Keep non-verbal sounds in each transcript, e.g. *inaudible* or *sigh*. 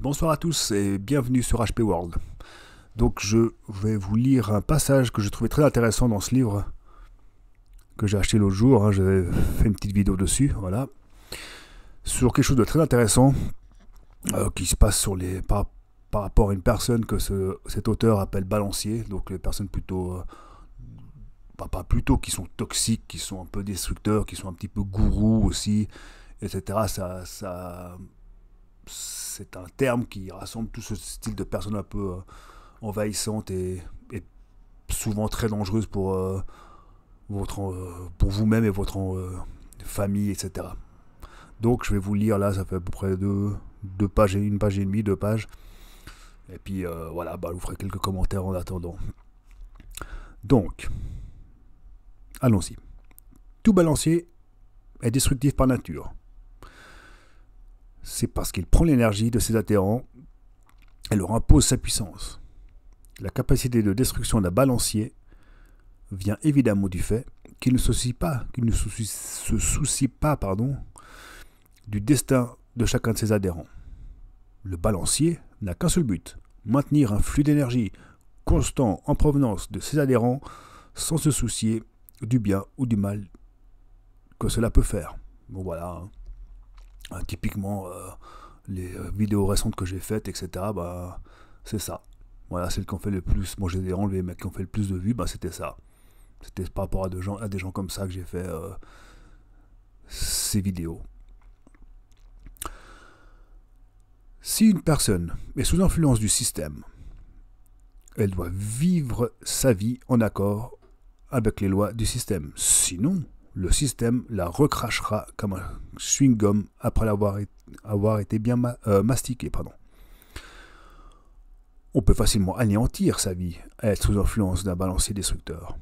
Bonsoir à tous et bienvenue sur HP World. Donc je vais vous lire un passage que j'ai trouvé très intéressant dans ce livre que j'ai acheté l'autre jour. Hein. J'avais fait une petite vidéo dessus, voilà, sur quelque chose de très intéressant euh, qui se passe sur les par, par rapport à une personne que cet auteur appelle balancier, donc les personnes plutôt euh, pas plutôt qui sont toxiques, qui sont un peu destructeurs, qui sont un petit peu gourous aussi, etc. Ça, ça c'est un terme qui rassemble tout ce style de personnes un peu euh, envahissantes et, souvent très dangereuses pour, euh, euh, pour vous-même et votre famille, etc. Donc je vais vous lire là, ça fait à peu près deux, deux pages et une page et demie, deux pages. Et puis voilà, bah, je vous ferai quelques commentaires en attendant. Donc, allons-y. Tout balancier est destructif par nature c'est parce qu'il prend l'énergie de ses adhérents et leur impose sa puissance. La capacité de destruction d'un balancier vient évidemment du fait qu'il ne se soucie pas, qu'il ne se soucie pas pardon, du destin de chacun de ses adhérents. Le balancier n'a qu'un seul but, maintenir un flux d'énergie constant en provenance de ses adhérents sans se soucier du bien ou du mal que cela peut faire. Bon voilà. Hein. Euh, typiquement, euh, les euh, vidéos récentes que j'ai faites, etc., bah, c'est ça. Voilà, celles qui ont fait le plus, moi j'ai enlevé, qui ont fait le plus de vues, bah, c'était ça. C'était par rapport à, gens, des gens comme ça que j'ai fait ces vidéos. Si une personne est sous influence du système, elle doit vivre sa vie en accord avec les lois du système. Sinon, le système la recrachera comme un chewing-gum après l'avoir avoir été bien euh, mastiqué. On peut facilement anéantir sa vie à être sous influence d'un balancier destructeur.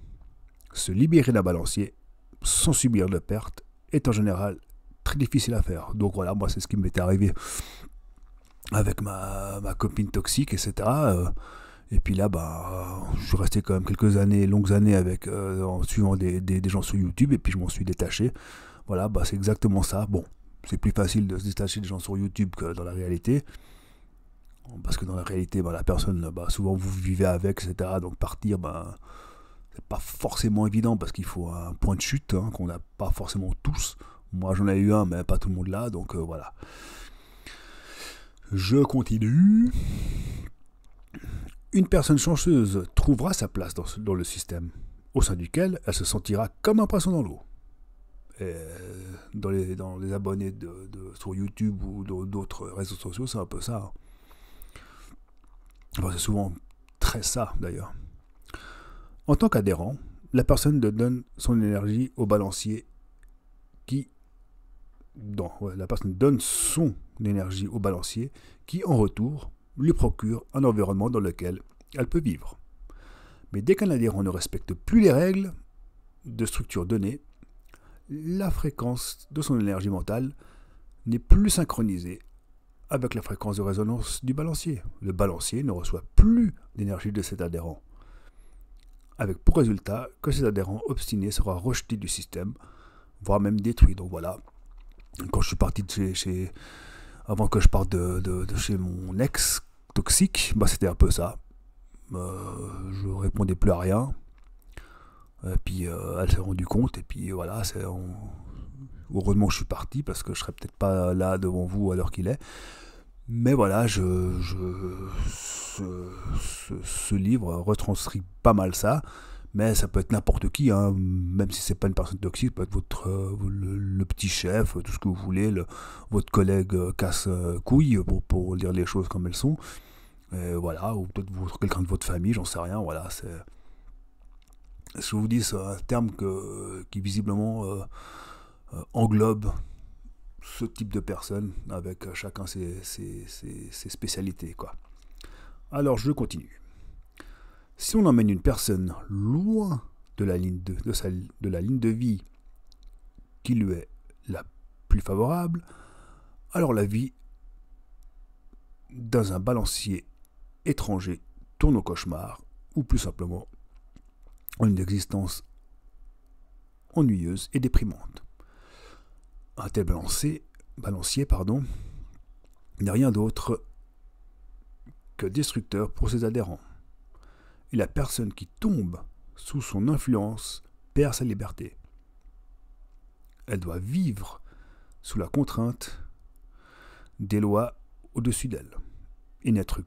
Se libérer d'un balancier sans subir de perte est en général très difficile à faire. Donc voilà, moi c'est ce qui m'était arrivé avec ma, copine toxique, etc. Et puis là, bah, euh, je suis resté quand même quelques années, longues années, avec, euh, en suivant des, gens sur YouTube, et puis je m'en suis détaché. Voilà, bah, c'est exactement ça. Bon, c'est plus facile de se détacher des gens sur YouTube que dans la réalité. Parce que dans la réalité, bah, la personne, bah, souvent vous vivez avec, etc. Donc partir, bah, c'est pas forcément évident parce qu'il faut un point de chute hein, qu'on n'a pas forcément tous. Moi j'en ai eu un, mais pas tout le monde là, donc euh, voilà. Je continue. Une personne chanceuse trouvera sa place dans, le système, au sein duquel elle se sentira comme un poisson dans l'eau. Euh, dans les, abonnés sur YouTube ou d'autres réseaux sociaux, c'est un peu ça. Hein. c'est souvent très ça d'ailleurs. En tant qu'adhérent, la personne donne son énergie au balancier qui la personne donne son énergie au balancier qui en retour lui procure un environnement dans lequel elle peut vivre. Mais dès qu'un adhérent ne respecte plus les règles de structure donnée, la fréquence de son énergie mentale n'est plus synchronisée avec la fréquence de résonance du balancier. Le balancier ne reçoit plus d'énergie de cet adhérent, avec pour résultat que cet adhérent obstiné sera rejeté du système, voire même détruit. Donc voilà, quand je suis parti de chez, avant que je parte de, chez mon ex, toxique, bah, c'était un peu ça. je euh, je répondais plus à rien. Et puis euh, elle s'est rendue compte, et puis voilà, c'est on... heureusement je suis parti parce que je serais peut-être pas là devant vous à l'heure qu'il est. Mais voilà, je, Ce, livre retranscrit pas mal ça. Mais ça peut être n'importe qui, hein. même si c'est pas une personne toxique, ça peut être votre, euh, le, petit chef, tout ce que vous voulez, le, votre collègue casse-couille, pour, pour dire les choses comme elles sont. Euh, voilà, ou peut-être quelqu'un de votre famille, j'en sais rien, voilà, c'est... Je vous dis, c'est un terme qui visiblement euh, euh, englobe ce type de personne avec chacun ses, spécialités. Quoi. Alors je continue. Si on emmène une personne loin de la ligne de la ligne de vie qui lui est la plus favorable, alors la vie dans un balancier étranger tourne au cauchemar, ou plus simplement en une existence ennuyeuse et déprimante. Un tel balancier, pardon, n'est rien d'autre que destructeur pour ses adhérents. Et la personne qui tombe sous son influence perd sa liberté. Elle doit vivre sous la contrainte des lois au-dessus d'elle et n'être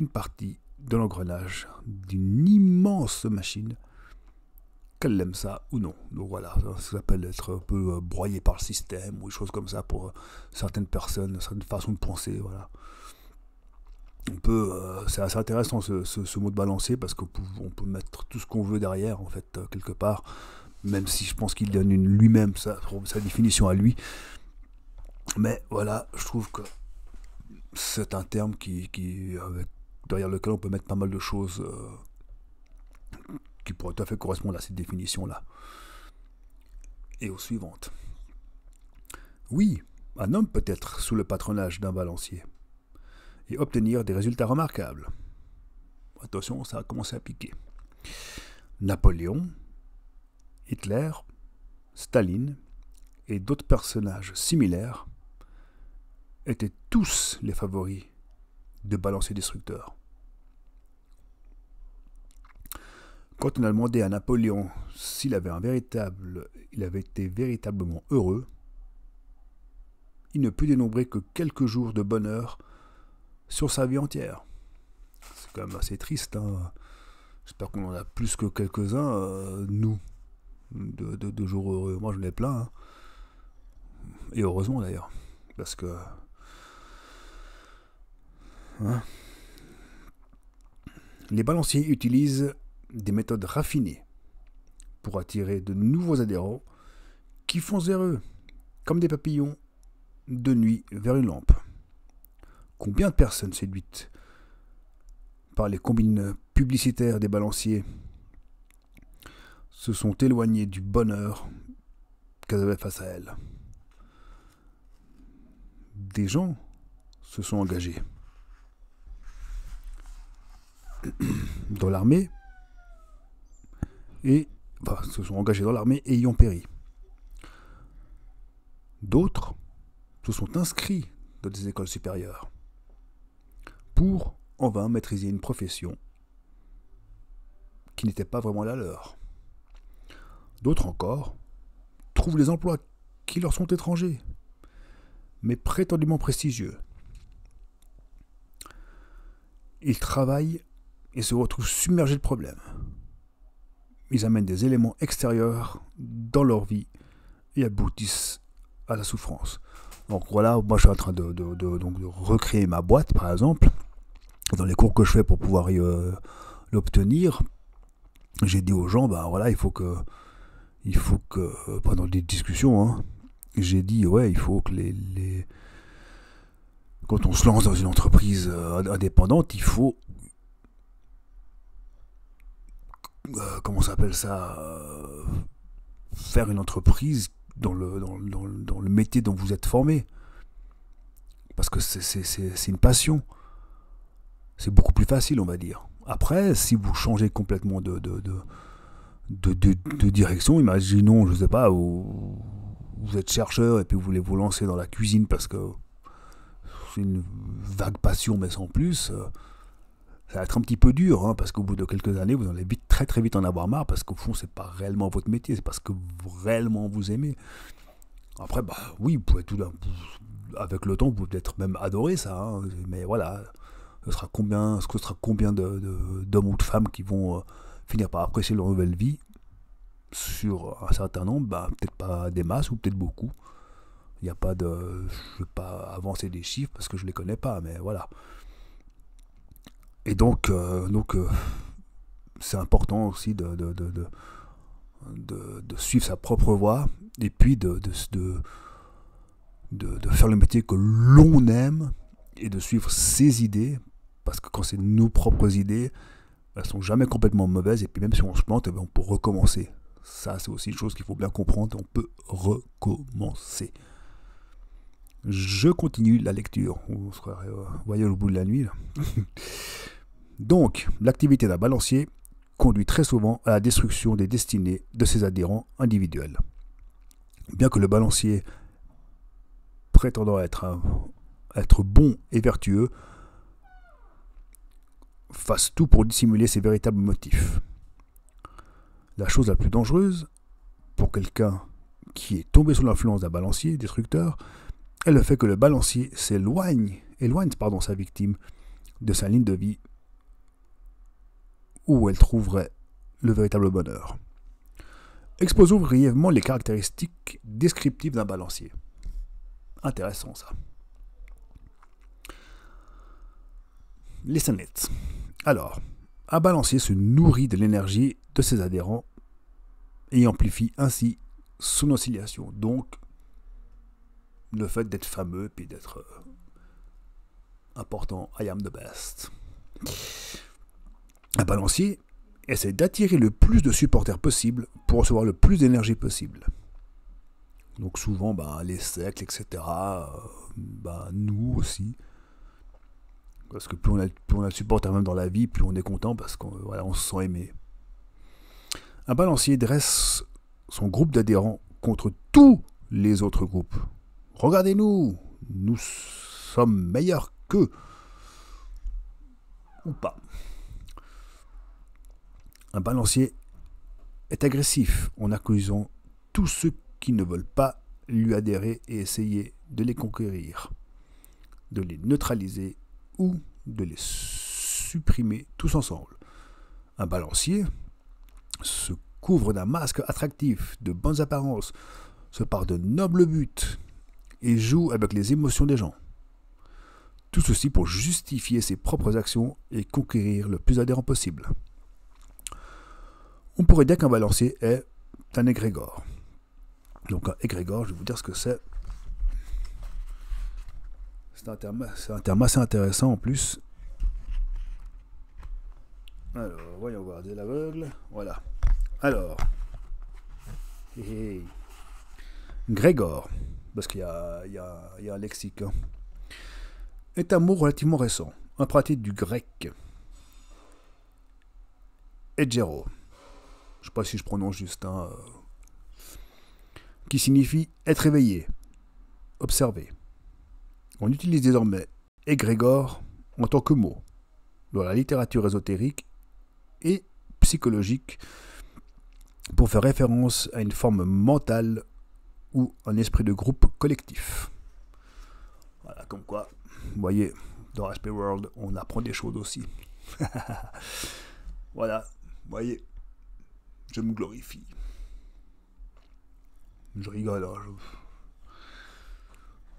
une partie de l'engrenage d'une immense machine, qu'elle aime ça ou non. Donc voilà, ça s'appelle être un peu euh, broyé par le système ou des choses comme ça pour euh, certaines personnes, certaines façons de penser, voilà. On peut, euh, c'est assez intéressant ce, ce, mot de balancer parce qu'on peut, on peut mettre tout ce qu'on veut derrière en fait quelque part, même si je pense qu'il donne lui-même sa, définition à lui. Mais voilà, je trouve que c'est un terme qui, qui avec derrière lequel on peut mettre pas mal de choses euh, qui pourraient tout à fait correspondre à cette définition-là. Et aux suivantes. Oui, un homme peut être sous le patronage d'un balancier et obtenir des résultats remarquables. Attention, ça a commencé à piquer. Napoléon, Hitler, Staline et d'autres personnages similaires étaient tous les favoris de balancier destructeur. Quand on a demandé à Napoléon s'il avait un véritable, il avait été véritablement heureux, il ne put dénombrer que quelques jours de bonheur sur sa vie entière. C'est quand même assez triste. Hein. J'espère qu'on en a plus que quelques-uns, euh, nous, de, jours heureux. Moi, je l'ai plein. Hein. Et heureusement d'ailleurs, parce que Hein. les balanciers utilisent des méthodes raffinées pour attirer de nouveaux adhérents qui foncent vers eux, comme des papillons de nuit vers une lampe. Combien de personnes séduites par les combines publicitaires des balanciers se sont éloignées du bonheur qu'elles avaient face à elles Des gens se sont engagés. *clears throat* dans l'armée et se sont engagés dans l'armée et y ont péri. D'autres se sont inscrits dans des écoles supérieures pour en vain maîtriser une profession qui n'était pas vraiment la leur. D'autres encore trouvent des emplois qui leur sont étrangers, mais prétendument prestigieux. Ils travaillent ils se retrouvent submergés de problèmes. Ils amènent des éléments extérieurs dans leur vie et aboutissent à la souffrance. Donc voilà, moi je suis en train de, donc recréer ma boîte par exemple. Dans les cours que je fais pour pouvoir euh, l'obtenir, j'ai dit aux gens, ben voilà, il faut que, il faut que, pendant des discussions, hein, j'ai dit, ouais, il faut que les, quand on se lance dans une entreprise euh, indépendante, il faut Euh, comment s'appelle ça euh, Faire une entreprise dans le, métier dont vous êtes formé. Parce que c'est une passion. C'est beaucoup plus facile, on va dire. Après, si vous changez complètement de, de, de, direction, imaginons, je ne sais pas, vous, êtes chercheur et puis vous voulez vous lancer dans la cuisine parce que c'est une vague passion, mais sans plus. Euh, ça va être un petit peu dur, hein, parce qu'au bout de quelques années, vous allez vite, très très vite en avoir marre, parce qu'au fond, c'est pas réellement votre métier, c'est parce que vous, réellement vous aimez. Après, bah oui, vous pouvez tout avec le temps, vous pouvez peut-être même adorer ça, hein, mais voilà, ce sera combien, ce que sera combien d'hommes de, d'hommes ou de femmes qui vont euh, finir par apprécier leur nouvelle vie sur un certain nombre, bah, peut-être pas des masses ou peut-être beaucoup. Il n'y a pas de, je ne vais pas avancer des chiffres parce que je les connais pas, mais voilà et donc, euh, donc euh, c'est important aussi de de, suivre sa propre voie et puis de, de, faire le métier que l'on aime et de suivre ses idées parce que quand c'est nos propres idées, elles sont jamais complètement mauvaises et puis même si on se plante, eh ben, on peut recommencer. Ça, c'est aussi une chose qu'il faut bien comprendre, on peut recommencer. Je continue la lecture. On se croirait, euh, au bout de la nuit. *laughs* Donc, l'activité d'un balancier conduit très souvent à la destruction des destinées de ses adhérents individuels. Bien que le balancier prétendant être, être bon et vertueux fasse tout pour dissimuler ses véritables motifs. La chose la plus dangereuse pour quelqu'un qui est tombé sous l'influence d'un balancier destructeur est le fait que le balancier s'éloigne éloigne pardon, sa victime de sa ligne de vie où elle trouverait le véritable bonheur. Exposons brièvement les caractéristiques descriptives d'un balancier. Intéressant ça. Les sonnettes. Alors, un balancier se nourrit de l'énergie de ses adhérents et amplifie ainsi son oscillation. Donc, le fait d'être fameux et d'être euh, important, I am the best un balancier essaie d'attirer le plus de supporters possible pour recevoir le plus d'énergie possible. Donc souvent, bah, les cercles, etc., euh, bah, nous aussi. Parce que plus on, a, plus on a de supporters même dans la vie, plus on est content parce qu'on se sent aimé. Un balancier dresse son groupe d'adhérents contre tous les autres groupes. Regardez-nous, nous sommes meilleurs qu'eux. Ou pas un balancier est agressif en accusant tous ceux qui ne veulent pas lui adhérer et essayer de les conquérir, de les neutraliser ou de les supprimer tous ensemble. Un balancier se couvre d'un masque attractif, de bonnes apparences, se part de nobles buts et joue avec les émotions des gens. Tout ceci pour justifier ses propres actions et conquérir le plus adhérent possible on pourrait dire qu'un balancier est un égrégore. Donc un égrégore, je vais vous dire ce que c'est. C'est un, terme assez intéressant en plus. Alors, voyons voir, dès l'aveugle. Voilà. Alors. égrégore, parce qu'il y, y, a un lexique, hein. est un mot relativement récent, un pratique du grec. Egero, je ne sais pas si je prononce juste, un. Euh, qui signifie être éveillé, observer. On utilise désormais égrégore en tant que mot dans la littérature ésotérique et psychologique pour faire référence à une forme mentale ou un esprit de groupe collectif. Voilà, comme quoi, vous voyez, dans Aspect World, on apprend des choses aussi. *laughs* voilà, vous voyez. Je me glorifie. Je rigole. Hein,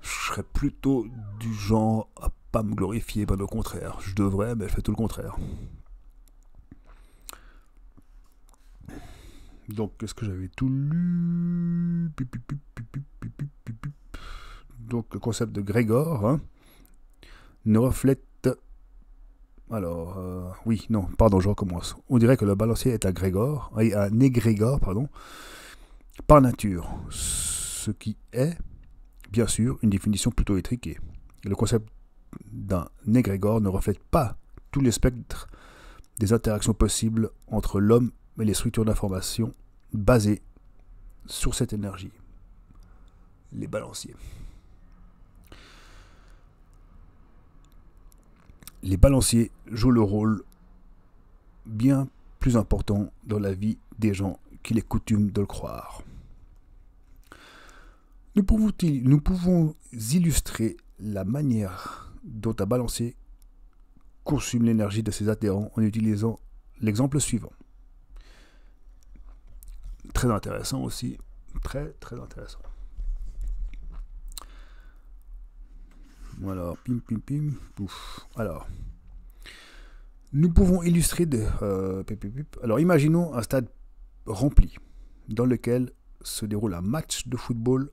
je... serais plutôt du genre à pas me glorifier, pas le contraire. Je devrais, mais je fais tout le contraire. Donc, qu'est-ce que j'avais tout lu Donc, le concept de Grégor hein, ne reflète alors, euh, oui, non, pardon, je recommence. On dirait que le balancier est à Grégor, pardon, par nature, ce qui est, bien sûr, une définition plutôt étriquée. Le concept d'un négrégor ne reflète pas tous les spectres des interactions possibles entre l'homme et les structures d'information basées sur cette énergie. Les balanciers. les balanciers jouent le rôle bien plus important dans la vie des gens qu'il est coutume de le croire. Nous pouvons, illustrer la manière dont un balancier consomme l'énergie de ses adhérents en utilisant l'exemple suivant. Très intéressant aussi, très très intéressant. Voilà, pim, pim, pim, Alors, nous pouvons illustrer de... Euh, Alors, imaginons un stade rempli dans lequel se déroule un match de football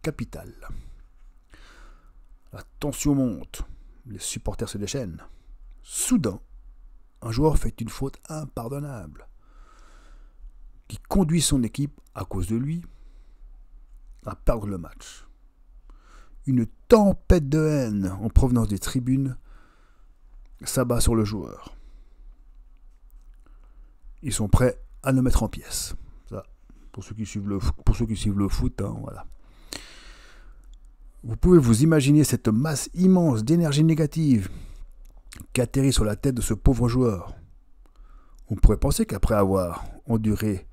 capital. La tension monte, les supporters se déchaînent. Soudain, un joueur fait une faute impardonnable qui conduit son équipe à cause de lui à perdre le match. Une tempête de haine en provenance des tribunes s'abat sur le joueur. Ils sont prêts à le mettre en pièces. Ça, pour ceux qui suivent le, pour ceux qui suivent le foot, hein, voilà. Vous pouvez vous imaginer cette masse immense d'énergie négative qui atterrit sur la tête de ce pauvre joueur. On pourrait penser qu'après avoir enduré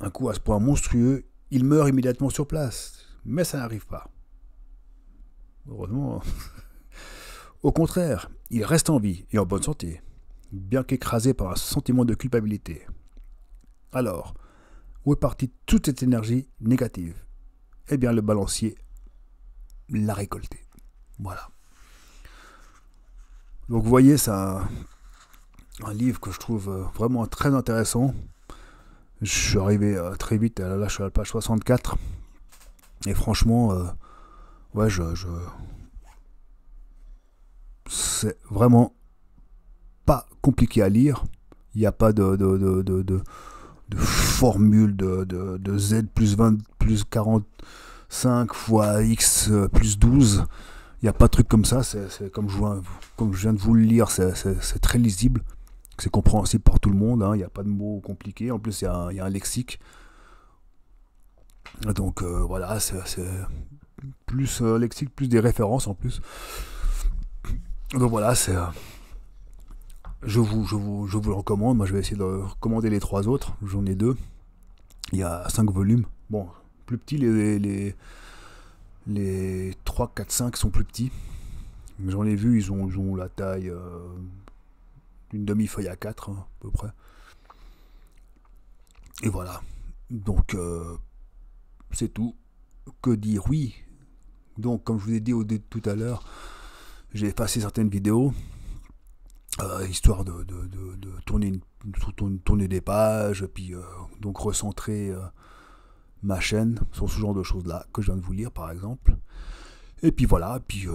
un coup à ce point monstrueux, il meurt immédiatement sur place mais ça n'arrive pas. Heureusement. *laughs* Au contraire, il reste en vie et en bonne santé, bien qu'écrasé par un sentiment de culpabilité. Alors, où est partie toute cette énergie négative Eh bien, le balancier l'a récoltée. Voilà. Donc, vous voyez, c'est un, livre que je trouve euh, vraiment très intéressant. Je suis arrivé euh, très vite, à la page 64. Et franchement, euh, ouais, je, c'est vraiment pas compliqué à lire. Il n'y a pas de, de, de, de, de formule de, Z plus 20 plus 45 fois X euh, plus 12. Il n'y a pas de truc comme ça. C'est comme, je, comme je viens de vous le lire, c'est très lisible. C'est compréhensible pour tout le monde. Hein. Il n'y a pas de mots compliqués. En plus, il y, a un lexique. Donc euh, voilà, c'est plus euh, lexique, plus des références en plus. Donc voilà, c'est. Euh, je vous, je, vous, le recommande. Moi, je vais essayer de recommander les trois autres. J'en ai deux. Il y a cinq volumes. Bon, plus petits, les, les, les 3, 4, 5 sont plus petits. J'en ai vu, ils ont, ont la taille d'une demi-feuille à 4, hein, à peu près. Et voilà. Donc, c'est tout. Que dire Oui. Donc, comme je vous ai dit au tout à l'heure, j'ai effacé certaines vidéos, euh, histoire de, tourner, des pages, puis euh, donc recentrer euh, ma chaîne sur ce genre de choses-là, que je viens de vous lire par exemple. Et puis voilà, puis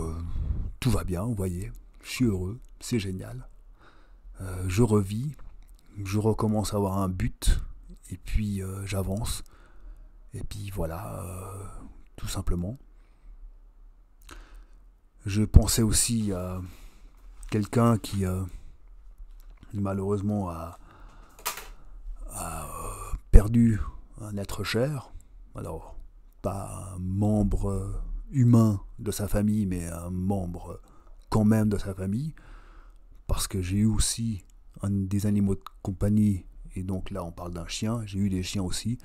tout va bien, vous voyez, je suis heureux, c'est génial. je revis, je recommence à avoir un but, et puis j'avance. Et puis voilà, euh, tout simplement. Je pensais aussi à quelqu'un qui euh, malheureusement a, euh, perdu un être cher. Alors, pas un membre humain de sa famille, mais un membre quand même de sa famille. Parce que j'ai eu aussi des animaux de compagnie, et donc là on parle d'un chien, j'ai eu des chiens aussi.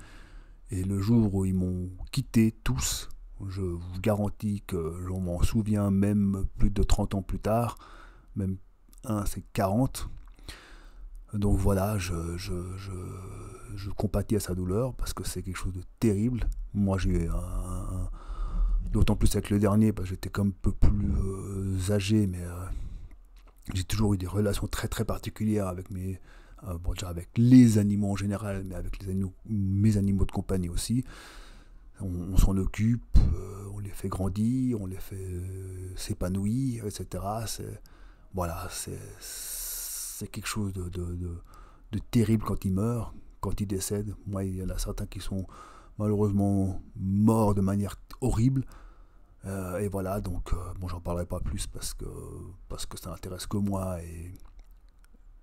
Et le jour où ils m'ont quitté tous, je vous garantis que l'on m'en souviens même plus de 30 ans plus tard, même un c'est 40. Donc voilà, je, je, compatis à sa douleur parce que c'est quelque chose de terrible. Moi j'ai eu un, D'autant plus avec le dernier, parce que j'étais comme un peu plus euh, âgé, mais euh, j'ai toujours eu des relations très très particulières avec mes, euh, déjà avec les animaux en général, mais avec les mes animaux de compagnie aussi. On, s'en occupe, euh, on les fait grandir, on les fait euh, s'épanouir, etc. C'est, voilà, c'est, quelque chose de, terrible quand ils meurent, quand ils décèdent. Moi, il y en a certains qui sont malheureusement morts de manière horrible. et voilà, donc bon, j'en parlerai pas plus parce que, parce que ça n'intéresse que moi et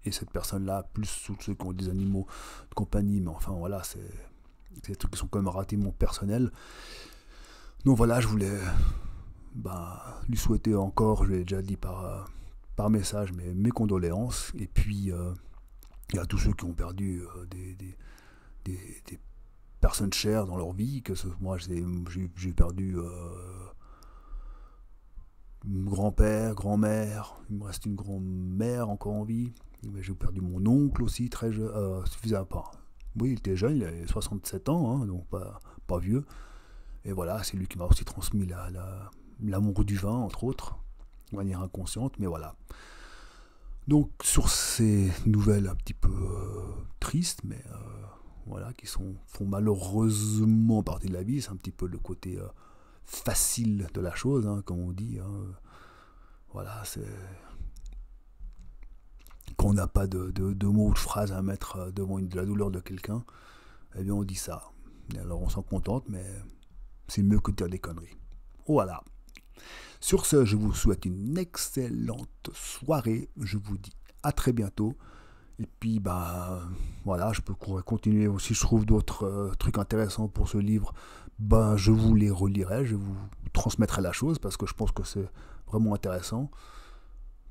et cette personne-là, plus ceux qui ont des animaux de compagnie, mais enfin voilà, c'est des trucs qui sont quand même mon personnel Donc voilà, je voulais bah, lui souhaiter encore, je l'ai déjà dit par, par message, mais mes condoléances, et puis il y a tous ceux qui ont perdu euh, des, personnes chères dans leur vie, que moi j'ai perdu euh, grand-père, grand-mère, il me reste une grand-mère encore en vie, j'ai perdu mon oncle aussi, très jeune. Euh, suffisamment Oui, il était jeune, il avait 67 ans, hein, donc pas, pas vieux. Et voilà, c'est lui qui m'a aussi transmis l'amour la, du vin, entre autres, de manière inconsciente, mais voilà. Donc sur ces nouvelles un petit peu euh, tristes, mais euh, voilà, qui sont, font malheureusement partie de la vie, c'est un petit peu le côté facile de la chose, hein, comme on dit. Hein. Voilà, c'est on n'a pas de, mots ou de phrases à mettre euh, devant de la douleur de quelqu'un, eh bien on dit ça. Et alors on s'en contente, mais c'est mieux que de dire des conneries. Voilà. Sur ce, je vous souhaite une excellente soirée. Je vous dis à très bientôt. Et puis, bah, voilà, je peux continuer. Si je trouve d'autres euh, trucs intéressants pour ce livre, ben je vous les relirai, je vous transmettrai la chose parce que je pense que c'est vraiment intéressant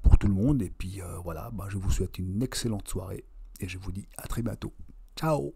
pour tout le monde. Et puis euh, voilà, bah, je vous souhaite une excellente soirée et je vous dis à très bientôt. Ciao